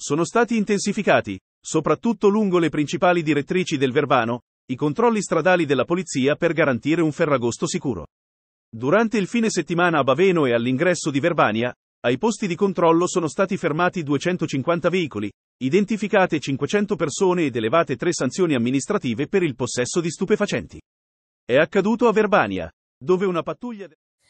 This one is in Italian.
sono stati intensificati, soprattutto lungo le principali direttrici del Verbano, i controlli stradali della polizia per garantire un ferragosto sicuro. Durante il fine settimana a Baveno e all'ingresso di Verbania, ai posti di controllo sono stati fermati 250 veicoli, identificate 500 persone ed elevate tre sanzioni amministrative per il possesso di stupefacenti. È accaduto a Verbania, dove una pattuglia...